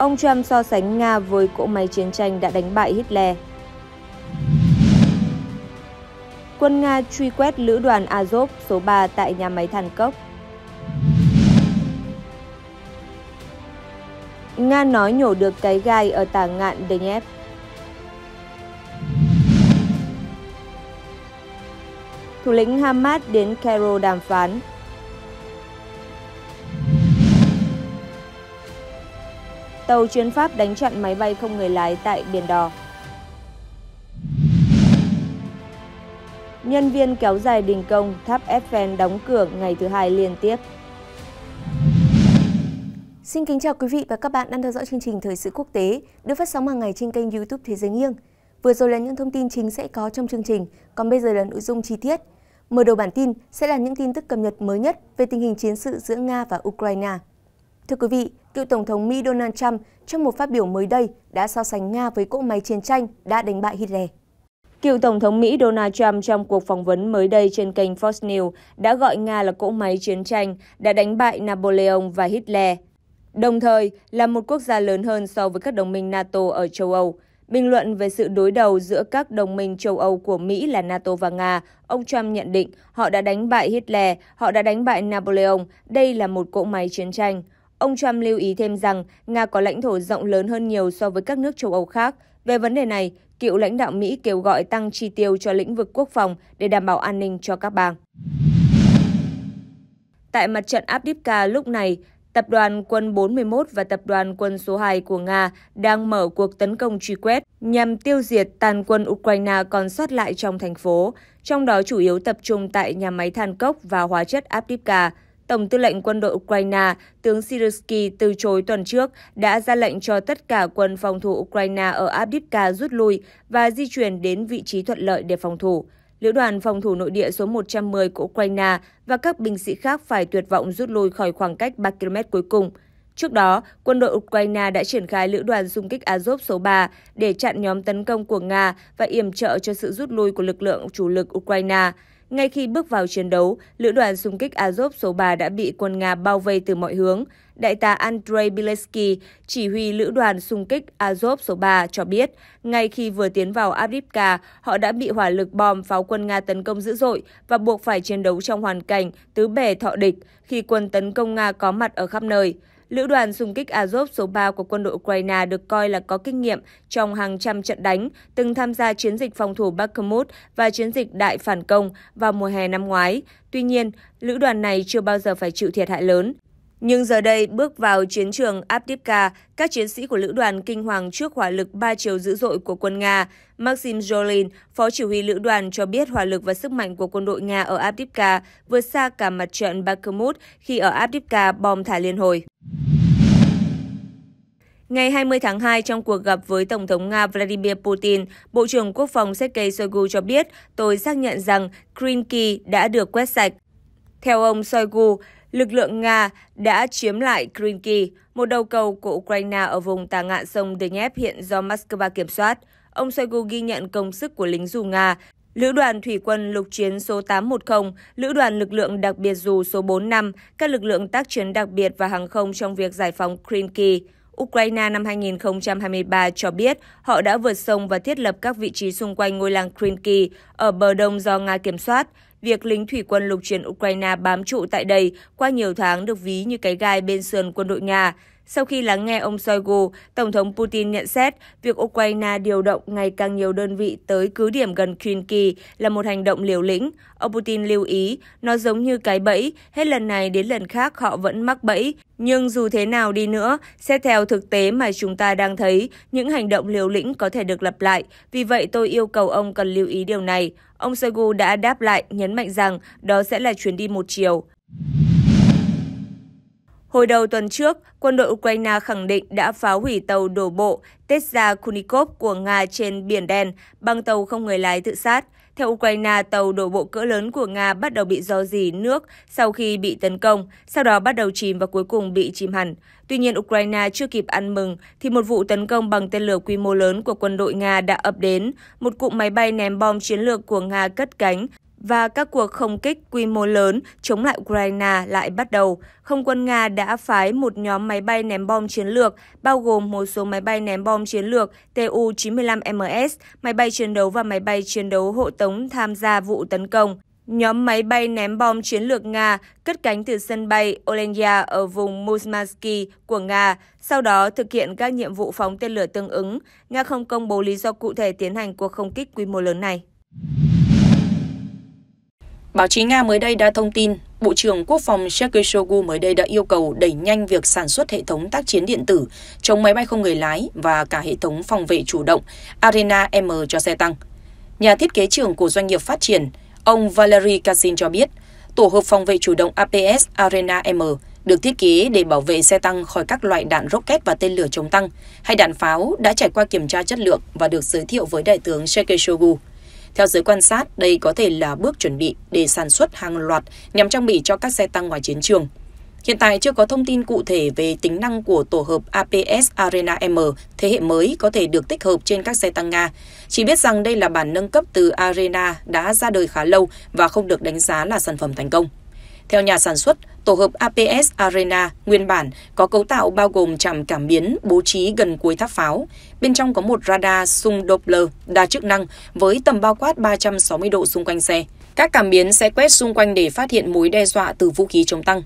Ông Trump so sánh Nga với cỗ máy chiến tranh đã đánh bại Hitler. Quân Nga truy quét lữ đoàn Azov số 3 tại nhà máy than cốc. Nga nói nhổ được cái gai ở tà ngạn Donetsk. Thủ lĩnh Hamas đến Cairo đàm phán, Tàu chuyến Pháp đánh chặn máy bay không người lái tại Biển Đỏ. Nhân viên kéo dài đình công, tháp Eiffel đóng cửa ngày thứ hai liên tiếp. Xin kính chào quý vị và các bạn đang theo dõi chương trình Thời sự quốc tế được phát sóng hàng ngày trên kênh youtube Thế giới nghiêng. Vừa rồi là những thông tin chính sẽ có trong chương trình, còn bây giờ là nội dung chi tiết. Mở đầu bản tin sẽ là những tin tức cập nhật mới nhất về tình hình chiến sự giữa Nga và Ukraine. Thưa quý vị, cựu Tổng thống Mỹ Donald Trump trong một phát biểu mới đây đã so sánh Nga với cỗ máy chiến tranh đã đánh bại Hitler. Cựu Tổng thống Mỹ Donald Trump trong cuộc phỏng vấn mới đây trên kênh Fox News đã gọi Nga là cỗ máy chiến tranh đã đánh bại Napoleon và Hitler, đồng thời là một quốc gia lớn hơn so với các đồng minh NATO ở châu Âu. Bình luận về sự đối đầu giữa các đồng minh châu Âu của Mỹ là NATO và Nga, ông Trump nhận định họ đã đánh bại Hitler, họ đã đánh bại Napoleon, đây là một cỗ máy chiến tranh. Ông Trump lưu ý thêm rằng Nga có lãnh thổ rộng lớn hơn nhiều so với các nước châu Âu khác. Về vấn đề này, cựu lãnh đạo Mỹ kêu gọi tăng chi tiêu cho lĩnh vực quốc phòng để đảm bảo an ninh cho các bang. Tại mặt trận Abdivka lúc này, Tập đoàn quân 41 và tập đoàn quân số 2 của Nga đang mở cuộc tấn công truy quét nhằm tiêu diệt tàn quân Ukraine còn sót lại trong thành phố, trong đó chủ yếu tập trung tại nhà máy than cốc và hóa chất Avdiivka. Tổng tư lệnh quân đội Ukraine, tướng Siriski từ chối tuần trước đã ra lệnh cho tất cả quân phòng thủ Ukraine ở Abdivka rút lui và di chuyển đến vị trí thuận lợi để phòng thủ. Lữ đoàn phòng thủ nội địa số 110 của Ukraine và các binh sĩ khác phải tuyệt vọng rút lui khỏi khoảng cách 3 km cuối cùng. Trước đó, quân đội Ukraine đã triển khai lữ đoàn xung kích Azov số 3 để chặn nhóm tấn công của Nga và yểm trợ cho sự rút lui của lực lượng chủ lực Ukraine. Ngay khi bước vào chiến đấu, lữ đoàn xung kích Azov số 3 đã bị quân Nga bao vây từ mọi hướng. Đại tá Andrei Bileski, chỉ huy lữ đoàn xung kích Azov số 3 cho biết, ngay khi vừa tiến vào Avdiivka, họ đã bị hỏa lực bom pháo quân Nga tấn công dữ dội và buộc phải chiến đấu trong hoàn cảnh tứ bề thọ địch khi quân tấn công Nga có mặt ở khắp nơi. Lữ đoàn xung kích Azov số 3 của quân đội Ukraine được coi là có kinh nghiệm trong hàng trăm trận đánh, từng tham gia chiến dịch phòng thủ Bakhmut và chiến dịch đại phản công vào mùa hè năm ngoái. Tuy nhiên, lữ đoàn này chưa bao giờ phải chịu thiệt hại lớn. Nhưng giờ đây, bước vào chiến trường Abdivka, các chiến sĩ của lữ đoàn kinh hoàng trước hỏa lực ba chiều dữ dội của quân Nga. Maxim Jolin, phó chỉ huy lữ đoàn cho biết hỏa lực và sức mạnh của quân đội Nga ở Abdivka vượt xa cả mặt trận Bakhmut khi ở Abdivka bom thả liên hồi. Ngày 20 tháng 2, trong cuộc gặp với Tổng thống Nga Vladimir Putin, Bộ trưởng Quốc phòng Sergei Shoigu cho biết, tôi xác nhận rằng Krynky đã được quét sạch. Theo ông Shoigu, lực lượng Nga đã chiếm lại Krynki, một đầu cầu của Ukraine ở vùng tà ngạn sông Dnieper hiện do Moscow kiểm soát. Ông Shoigu ghi nhận công sức của lính dù Nga, Lữ đoàn Thủy quân Lục chiến số 810, Lữ đoàn lực lượng đặc biệt dù số 45, các lực lượng tác chiến đặc biệt và hàng không trong việc giải phóng Krynki. Ukraine năm 2023 cho biết họ đã vượt sông và thiết lập các vị trí xung quanh ngôi làng Krynki ở bờ đông do Nga kiểm soát. Việc lính thủy quân lục chiến Ukraine bám trụ tại đây qua nhiều tháng được ví như cái gai bên sườn quân đội Nga. Sau khi lắng nghe ông Shoigu, Tổng thống Putin nhận xét việc Ukraine điều động ngày càng nhiều đơn vị tới cứ điểm gần Kyiv là một hành động liều lĩnh. Ông Putin lưu ý, nó giống như cái bẫy, hết lần này đến lần khác họ vẫn mắc bẫy. Nhưng dù thế nào đi nữa, xét theo thực tế mà chúng ta đang thấy, những hành động liều lĩnh có thể được lặp lại. Vì vậy tôi yêu cầu ông cần lưu ý điều này. Ông Shoigu đã đáp lại, nhấn mạnh rằng đó sẽ là chuyến đi một chiều. Hồi đầu tuần trước, quân đội Ukraine khẳng định đã phá hủy tàu đổ bộ Tesla Kunikov của Nga trên Biển Đen bằng tàu không người lái tự sát. Theo Ukraine, tàu đổ bộ cỡ lớn của Nga bắt đầu bị do dỉ nước sau khi bị tấn công, sau đó bắt đầu chìm và cuối cùng bị chìm hẳn. Tuy nhiên, Ukraine chưa kịp ăn mừng thì một vụ tấn công bằng tên lửa quy mô lớn của quân đội Nga đã ập đến. Một cụm máy bay ném bom chiến lược của Nga cất cánh và các cuộc không kích quy mô lớn chống lại Ukraine lại bắt đầu, không quân Nga đã phái một nhóm máy bay ném bom chiến lược, bao gồm một số máy bay ném bom chiến lược Tu-95MS, máy bay chiến đấu và máy bay chiến đấu hộ tống tham gia vụ tấn công. Nhóm máy bay ném bom chiến lược Nga cất cánh từ sân bay Olenya ở vùng Murmansky của Nga, sau đó thực hiện các nhiệm vụ phóng tên lửa tương ứng. Nga không công bố lý do cụ thể tiến hành cuộc không kích quy mô lớn này. Báo chí Nga mới đây đã thông tin, Bộ trưởng Quốc phòng Sergei Shoigu mới đây đã yêu cầu đẩy nhanh việc sản xuất hệ thống tác chiến điện tử, chống máy bay không người lái và cả hệ thống phòng vệ chủ động Arena M cho xe tăng. Nhà thiết kế trưởng của doanh nghiệp phát triển, ông Valery Kasin cho biết, tổ hợp phòng vệ chủ động APS Arena M được thiết kế để bảo vệ xe tăng khỏi các loại đạn rocket và tên lửa chống tăng hay đạn pháo đã trải qua kiểm tra chất lượng và được giới thiệu với Đại tướng Sergei Shoigu. Theo giới quan sát, đây có thể là bước chuẩn bị để sản xuất hàng loạt nhằm trang bị cho các xe tăng ngoài chiến trường. Hiện tại chưa có thông tin cụ thể về tính năng của tổ hợp APS Arena M thế hệ mới có thể được tích hợp trên các xe tăng Nga. Chỉ biết rằng đây là bản nâng cấp từ Arena đã ra đời khá lâu và không được đánh giá là sản phẩm thành công. Theo nhà sản xuất, tổ hợp APS Arena nguyên bản có cấu tạo bao gồm trạm cảm biến bố trí gần cuối tháp pháo. Bên trong có một radar xung Doppler đa chức năng với tầm bao quát 360 độ xung quanh xe. Các cảm biến sẽ quét xung quanh để phát hiện mối đe dọa từ vũ khí chống tăng.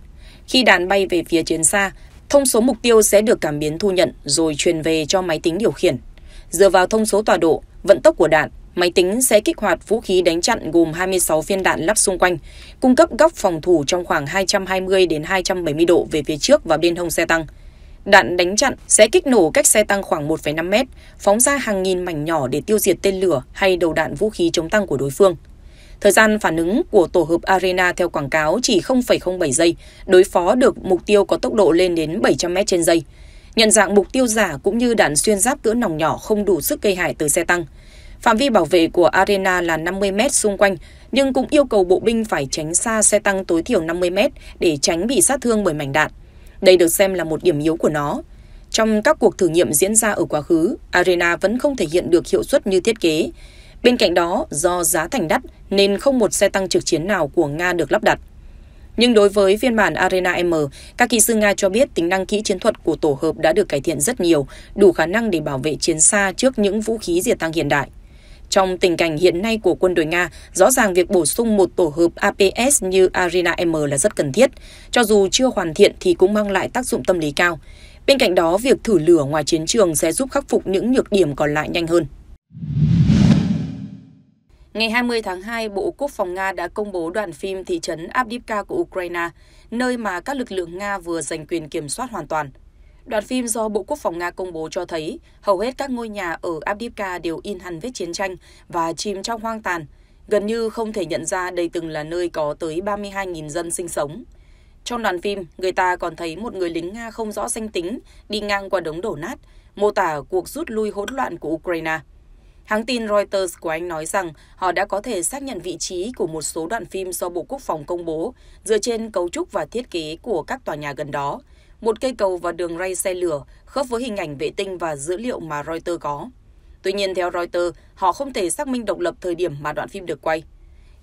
Khi đạn bay về phía chiến xa, thông số mục tiêu sẽ được cảm biến thu nhận rồi truyền về cho máy tính điều khiển. Dựa vào thông số tọa độ, vận tốc của đạn, máy tính sẽ kích hoạt vũ khí đánh chặn gồm 26 viên đạn lắp xung quanh, cung cấp góc phòng thủ trong khoảng 220 đến 270 độ về phía trước và bên hông xe tăng. Đạn đánh chặn sẽ kích nổ cách xe tăng khoảng 1,5 mét, phóng ra hàng nghìn mảnh nhỏ để tiêu diệt tên lửa hay đầu đạn vũ khí chống tăng của đối phương. Thời gian phản ứng của tổ hợp Arena theo quảng cáo chỉ 0,07 giây, đối phó được mục tiêu có tốc độ lên đến 700 mét trên giây. Nhận dạng mục tiêu giả cũng như đạn xuyên giáp cỡ nòng nhỏ không đủ sức gây hại từ xe tăng – Phạm vi bảo vệ của arena là 50 m xung quanh, nhưng cũng yêu cầu bộ binh phải tránh xa xe tăng tối thiểu 50 m để tránh bị sát thương bởi mảnh đạn. Đây được xem là một điểm yếu của nó. Trong các cuộc thử nghiệm diễn ra ở quá khứ, arena vẫn không thể hiện được hiệu suất như thiết kế. Bên cạnh đó, do giá thành đắt nên không một xe tăng trực chiến nào của Nga được lắp đặt. Nhưng đối với phiên bản Arena M, các kỹ sư Nga cho biết tính năng kỹ chiến thuật của tổ hợp đã được cải thiện rất nhiều, đủ khả năng để bảo vệ chiến xa trước những vũ khí diệt tăng hiện đại. Trong tình cảnh hiện nay của quân đội Nga, rõ ràng việc bổ sung một tổ hợp APS như Arena M là rất cần thiết, cho dù chưa hoàn thiện thì cũng mang lại tác dụng tâm lý cao. Bên cạnh đó, việc thử lửa ngoài chiến trường sẽ giúp khắc phục những nhược điểm còn lại nhanh hơn. Ngày 20 tháng 2, Bộ Quốc phòng Nga đã công bố đoạn phim thị trấn Avdiivka của Ukraine, nơi mà các lực lượng Nga vừa giành quyền kiểm soát hoàn toàn. Đoạn phim do Bộ Quốc phòng Nga công bố cho thấy hầu hết các ngôi nhà ở Abdivka đều in hẳn vết chiến tranh và chìm trong hoang tàn, gần như không thể nhận ra đây từng là nơi có tới 32.000 dân sinh sống. Trong đoạn phim, người ta còn thấy một người lính Nga không rõ danh tính đi ngang qua đống đổ nát, mô tả cuộc rút lui hỗn loạn của Ukraine. Hãng tin Reuters của Anh nói rằng họ đã có thể xác nhận vị trí của một số đoạn phim do Bộ Quốc phòng công bố dựa trên cấu trúc và thiết kế của các tòa nhà gần đó, một cây cầu và đường ray xe lửa khớp với hình ảnh vệ tinh và dữ liệu mà Reuters có. Tuy nhiên, theo Reuters, họ không thể xác minh độc lập thời điểm mà đoạn phim được quay.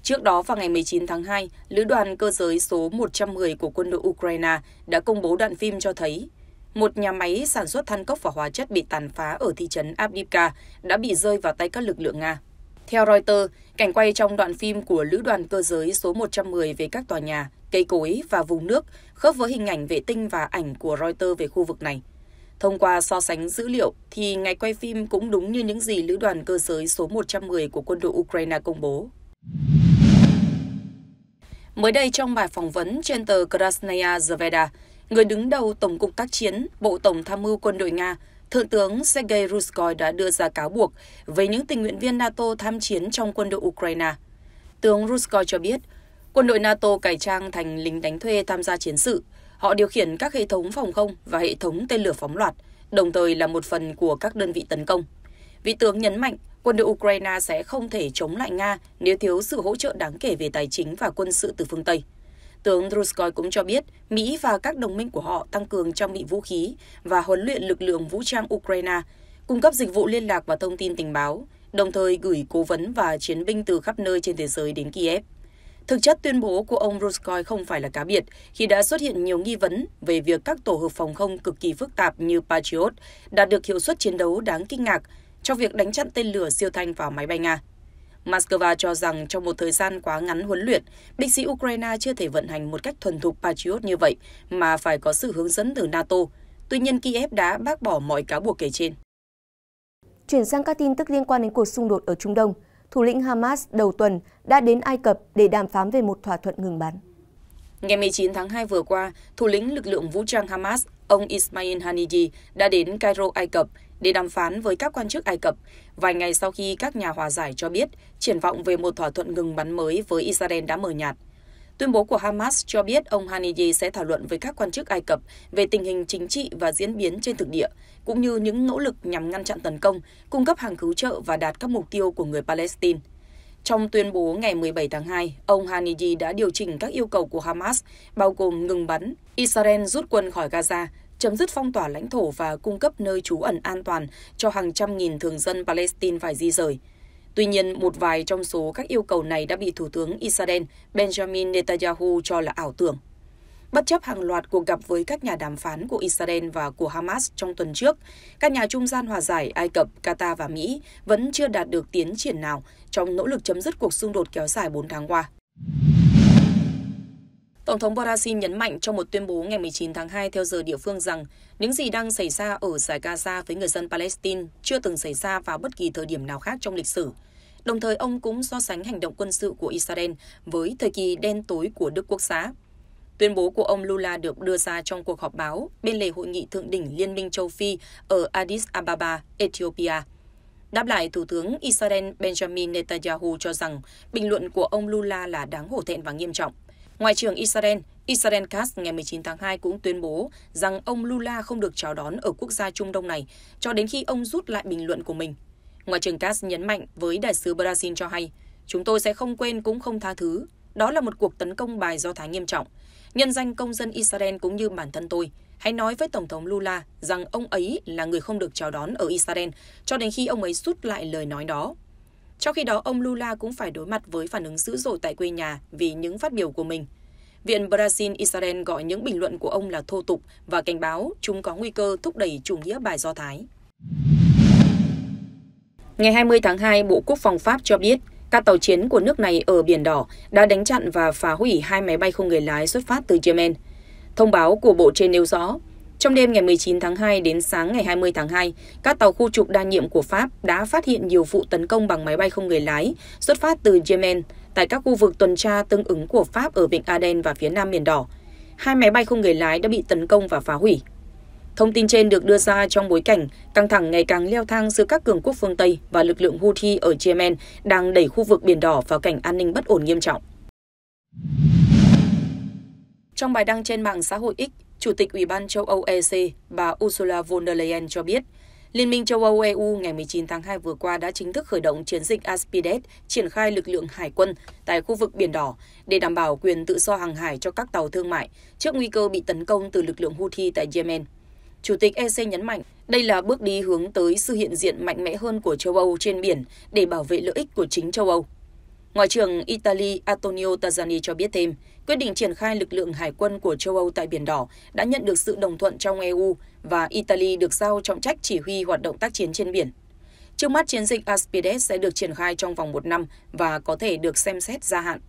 Trước đó vào ngày 19 tháng 2, lữ đoàn cơ giới số 110 của quân đội Ukraine đã công bố đoạn phim cho thấy một nhà máy sản xuất than cốc và hóa chất bị tàn phá ở thị trấn Abdivka đã bị rơi vào tay các lực lượng Nga. Theo Reuters, cảnh quay trong đoạn phim của lữ đoàn cơ giới số 110 về các tòa nhà cây cối và vùng nước khớp với hình ảnh vệ tinh và ảnh của Reuters về khu vực này. Thông qua so sánh dữ liệu thì ngày quay phim cũng đúng như những gì lữ đoàn cơ giới số 110 của quân đội Ukraine công bố. Mới đây trong bài phỏng vấn trên tờ Krasnaya Zvezda, người đứng đầu Tổng cục tác chiến, Bộ Tổng tham mưu quân đội Nga, Thượng tướng Sergei Ruskoy đã đưa ra cáo buộc về những tình nguyện viên NATO tham chiến trong quân đội Ukraine. Tướng Ruskoy cho biết, Quân đội NATO cải trang thành lính đánh thuê tham gia chiến sự. Họ điều khiển các hệ thống phòng không và hệ thống tên lửa phóng loạt, đồng thời là một phần của các đơn vị tấn công. Vị tướng nhấn mạnh quân đội Ukraine sẽ không thể chống lại Nga nếu thiếu sự hỗ trợ đáng kể về tài chính và quân sự từ phương Tây. Tướng Druskoy cũng cho biết Mỹ và các đồng minh của họ tăng cường trang bị vũ khí và huấn luyện lực lượng vũ trang Ukraine, cung cấp dịch vụ liên lạc và thông tin tình báo, đồng thời gửi cố vấn và chiến binh từ khắp nơi trên thế giới đến Kiev. Thực chất tuyên bố của ông Roskoy không phải là cá biệt khi đã xuất hiện nhiều nghi vấn về việc các tổ hợp phòng không cực kỳ phức tạp như Patriot đạt được hiệu suất chiến đấu đáng kinh ngạc trong việc đánh chặn tên lửa siêu thanh vào máy bay Nga. Moscow cho rằng trong một thời gian quá ngắn huấn luyện, binh sĩ Ukraine chưa thể vận hành một cách thuần thục Patriot như vậy mà phải có sự hướng dẫn từ NATO. Tuy nhiên, Kiev đã bác bỏ mọi cáo buộc kể trên. Chuyển sang các tin tức liên quan đến cuộc xung đột ở Trung Đông – thủ lĩnh Hamas đầu tuần đã đến Ai Cập để đàm phán về một thỏa thuận ngừng bắn. Ngày 19 tháng 2 vừa qua, thủ lĩnh lực lượng vũ trang Hamas, ông Ismail Haniyeh, đã đến Cairo, Ai Cập để đàm phán với các quan chức Ai Cập, vài ngày sau khi các nhà hòa giải cho biết triển vọng về một thỏa thuận ngừng bắn mới với Israel đã mờ nhạt. Tuyên bố của Hamas cho biết ông Haniyeh sẽ thảo luận với các quan chức Ai Cập về tình hình chính trị và diễn biến trên thực địa, cũng như những nỗ lực nhằm ngăn chặn tấn công, cung cấp hàng cứu trợ và đạt các mục tiêu của người Palestine. Trong tuyên bố ngày 17 tháng 2, ông Haniyeh đã điều chỉnh các yêu cầu của Hamas, bao gồm ngừng bắn, Israel rút quân khỏi Gaza, chấm dứt phong tỏa lãnh thổ và cung cấp nơi trú ẩn an toàn cho hàng trăm nghìn thường dân Palestine phải di rời. Tuy nhiên, một vài trong số các yêu cầu này đã bị Thủ tướng Israel Benjamin Netanyahu cho là ảo tưởng. Bất chấp hàng loạt cuộc gặp với các nhà đàm phán của Israel và của Hamas trong tuần trước, các nhà trung gian hòa giải Ai Cập, Qatar và Mỹ vẫn chưa đạt được tiến triển nào trong nỗ lực chấm dứt cuộc xung đột kéo dài 4 tháng qua. Tổng thống Brazil nhấn mạnh trong một tuyên bố ngày 19 tháng 2 theo giờ địa phương rằng những gì đang xảy ra ở giải Gaza với người dân Palestine chưa từng xảy ra vào bất kỳ thời điểm nào khác trong lịch sử. Đồng thời, ông cũng so sánh hành động quân sự của Israel với thời kỳ đen tối của Đức Quốc xã. Tuyên bố của ông Lula được đưa ra trong cuộc họp báo bên lề hội nghị thượng đỉnh Liên minh châu Phi ở Addis Ababa, Ethiopia. Đáp lại, Thủ tướng Israel Benjamin Netanyahu cho rằng bình luận của ông Lula là đáng hổ thẹn và nghiêm trọng. Ngoại trưởng Israel, Israel Katz ngày 19 tháng 2 cũng tuyên bố rằng ông Lula không được chào đón ở quốc gia Trung Đông này cho đến khi ông rút lại bình luận của mình. Ngoại trưởng Katz nhấn mạnh với đại sứ Brazil cho hay, chúng tôi sẽ không quên cũng không tha thứ. Đó là một cuộc tấn công bài do Thái nghiêm trọng. Nhân danh công dân Israel cũng như bản thân tôi, hãy nói với Tổng thống Lula rằng ông ấy là người không được chào đón ở Israel cho đến khi ông ấy rút lại lời nói đó. Trong khi đó, ông Lula cũng phải đối mặt với phản ứng dữ dội tại quê nhà vì những phát biểu của mình. Viện Brazil Israel gọi những bình luận của ông là thô tục và cảnh báo chúng có nguy cơ thúc đẩy chủ nghĩa bài Do Thái. Ngày 20 tháng 2, Bộ Quốc phòng Pháp cho biết các tàu chiến của nước này ở Biển Đỏ đã đánh chặn và phá hủy hai máy bay không người lái xuất phát từ Yemen. Thông báo của Bộ trên nêu rõ, trong đêm ngày 19 tháng 2 đến sáng ngày 20 tháng 2, các tàu khu trục đa nhiệm của Pháp đã phát hiện nhiều vụ tấn công bằng máy bay không người lái xuất phát từ Yemen tại các khu vực tuần tra tương ứng của Pháp ở Vịnh Aden và phía Nam Miền Đỏ. Hai máy bay không người lái đã bị tấn công và phá hủy. Thông tin trên được đưa ra trong bối cảnh căng thẳng ngày càng leo thang giữa các cường quốc phương Tây và lực lượng Houthi ở Yemen đang đẩy khu vực Biển Đỏ vào cảnh an ninh bất ổn nghiêm trọng. Trong bài đăng trên mạng xã hội X, Chủ tịch Ủy ban châu Âu EC bà Ursula von der Leyen cho biết, Liên minh châu Âu EU ngày 19 tháng 2 vừa qua đã chính thức khởi động chiến dịch Aspides, triển khai lực lượng hải quân tại khu vực Biển Đỏ để đảm bảo quyền tự do hàng hải cho các tàu thương mại trước nguy cơ bị tấn công từ lực lượng Houthi tại Yemen. Chủ tịch EC nhấn mạnh, đây là bước đi hướng tới sự hiện diện mạnh mẽ hơn của châu Âu trên biển để bảo vệ lợi ích của chính châu Âu ngoại trưởng italy antonio tajani cho biết thêm quyết định triển khai lực lượng hải quân của châu âu tại biển đỏ đã nhận được sự đồng thuận trong eu và italy được giao trọng trách chỉ huy hoạt động tác chiến trên biển trước mắt chiến dịch aspides sẽ được triển khai trong vòng một năm và có thể được xem xét gia hạn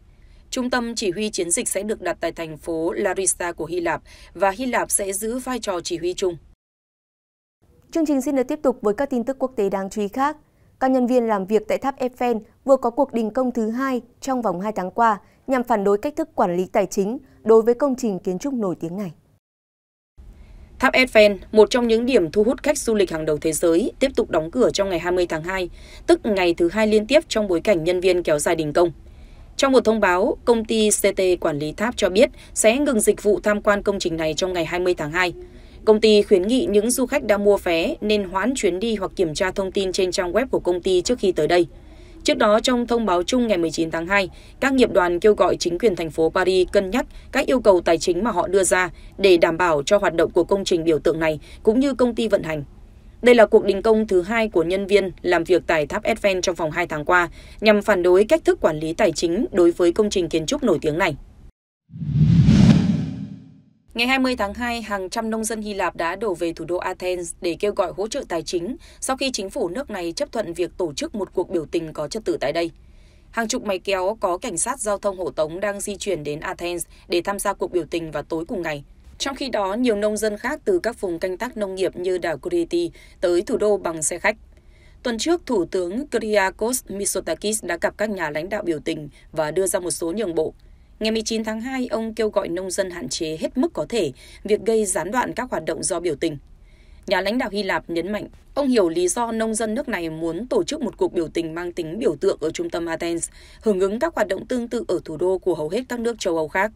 Trung tâm chỉ huy chiến dịch sẽ được đặt tại thành phố Larissa của Hy Lạp và Hy Lạp sẽ giữ vai trò chỉ huy chung. Chương trình xin được tiếp tục với các tin tức quốc tế đáng chú ý khác các nhân viên làm việc tại tháp Eiffel vừa có cuộc đình công thứ hai trong vòng 2 tháng qua nhằm phản đối cách thức quản lý tài chính đối với công trình kiến trúc nổi tiếng này. Tháp Eiffel, một trong những điểm thu hút khách du lịch hàng đầu thế giới, tiếp tục đóng cửa trong ngày 20 tháng 2, tức ngày thứ hai liên tiếp trong bối cảnh nhân viên kéo dài đình công. Trong một thông báo, công ty CT quản lý tháp cho biết sẽ ngừng dịch vụ tham quan công trình này trong ngày 20 tháng 2. Công ty khuyến nghị những du khách đã mua vé nên hoãn chuyến đi hoặc kiểm tra thông tin trên trang web của công ty trước khi tới đây. Trước đó, trong thông báo chung ngày 19 tháng 2, các nghiệp đoàn kêu gọi chính quyền thành phố Paris cân nhắc các yêu cầu tài chính mà họ đưa ra để đảm bảo cho hoạt động của công trình biểu tượng này cũng như công ty vận hành. Đây là cuộc đình công thứ hai của nhân viên làm việc tại tháp Eiffel trong vòng 2 tháng qua nhằm phản đối cách thức quản lý tài chính đối với công trình kiến trúc nổi tiếng này. Ngày 20 tháng 2, hàng trăm nông dân Hy Lạp đã đổ về thủ đô Athens để kêu gọi hỗ trợ tài chính sau khi chính phủ nước này chấp thuận việc tổ chức một cuộc biểu tình có trật tự tại đây. Hàng chục máy kéo có cảnh sát giao thông hộ tống đang di chuyển đến Athens để tham gia cuộc biểu tình vào tối cùng ngày. Trong khi đó, nhiều nông dân khác từ các vùng canh tác nông nghiệp như đảo Crete tới thủ đô bằng xe khách. Tuần trước, Thủ tướng Kyriakos Mitsotakis đã gặp các nhà lãnh đạo biểu tình và đưa ra một số nhượng bộ. Ngày 19 tháng 2, ông kêu gọi nông dân hạn chế hết mức có thể việc gây gián đoạn các hoạt động do biểu tình. Nhà lãnh đạo Hy Lạp nhấn mạnh, ông hiểu lý do nông dân nước này muốn tổ chức một cuộc biểu tình mang tính biểu tượng ở trung tâm Athens, hưởng ứng các hoạt động tương tự ở thủ đô của hầu hết các nước châu Âu khác.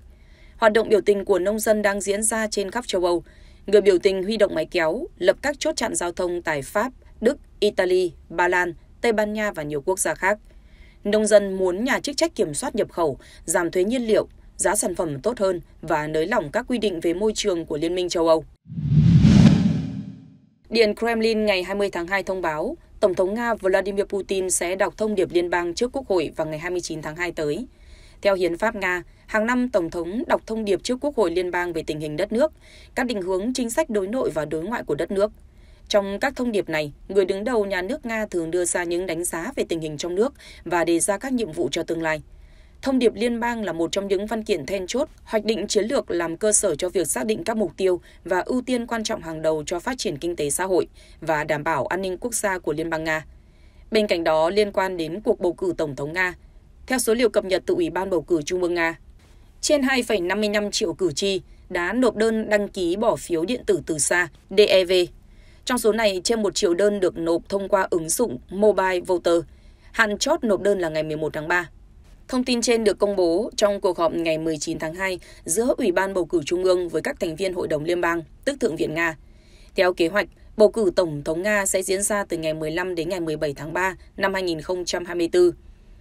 Hoạt động biểu tình của nông dân đang diễn ra trên khắp châu Âu. Người biểu tình huy động máy kéo, lập các chốt chặn giao thông tại Pháp, Đức, Italy, Ba Lan, Tây Ban Nha và nhiều quốc gia khác – nông dân muốn nhà chức trách kiểm soát nhập khẩu, giảm thuế nhiên liệu, giá sản phẩm tốt hơn và nới lỏng các quy định về môi trường của Liên minh châu Âu. Điện Kremlin ngày 20 tháng 2 thông báo, Tổng thống Nga Vladimir Putin sẽ đọc thông điệp liên bang trước Quốc hội vào ngày 29 tháng 2 tới. Theo hiến pháp Nga, hàng năm Tổng thống đọc thông điệp trước Quốc hội liên bang về tình hình đất nước, các định hướng chính sách đối nội và đối ngoại của đất nước. Trong các thông điệp này, người đứng đầu nhà nước Nga thường đưa ra những đánh giá về tình hình trong nước và đề ra các nhiệm vụ cho tương lai. Thông điệp liên bang là một trong những văn kiện then chốt, hoạch định chiến lược làm cơ sở cho việc xác định các mục tiêu và ưu tiên quan trọng hàng đầu cho phát triển kinh tế xã hội và đảm bảo an ninh quốc gia của Liên bang Nga. Bên cạnh đó, liên quan đến cuộc bầu cử Tổng thống Nga, theo số liệu cập nhật từ Ủy ban Bầu cử Trung ương Nga, trên 2,55 triệu cử tri đã nộp đơn đăng ký bỏ phiếu điện tử từ xa DEV trong số này, trên 1 triệu đơn được nộp thông qua ứng dụng Mobile Voter. Hạn chót nộp đơn là ngày 11 tháng 3. Thông tin trên được công bố trong cuộc họp ngày 19 tháng 2 giữa Ủy ban Bầu cử Trung ương với các thành viên Hội đồng Liên bang, tức Thượng viện Nga. Theo kế hoạch, bầu cử Tổng thống Nga sẽ diễn ra từ ngày 15 đến ngày 17 tháng 3 năm 2024.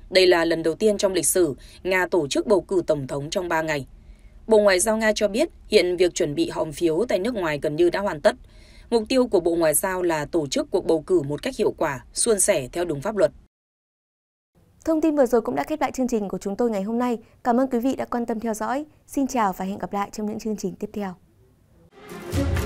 Đây là lần đầu tiên trong lịch sử Nga tổ chức bầu cử Tổng thống trong 3 ngày. Bộ Ngoại giao Nga cho biết hiện việc chuẩn bị hòm phiếu tại nước ngoài gần như đã hoàn tất, mục tiêu của Bộ Ngoại giao là tổ chức cuộc bầu cử một cách hiệu quả, suôn sẻ theo đúng pháp luật. Thông tin vừa rồi cũng đã khép lại chương trình của chúng tôi ngày hôm nay. Cảm ơn quý vị đã quan tâm theo dõi. Xin chào và hẹn gặp lại trong những chương trình tiếp theo.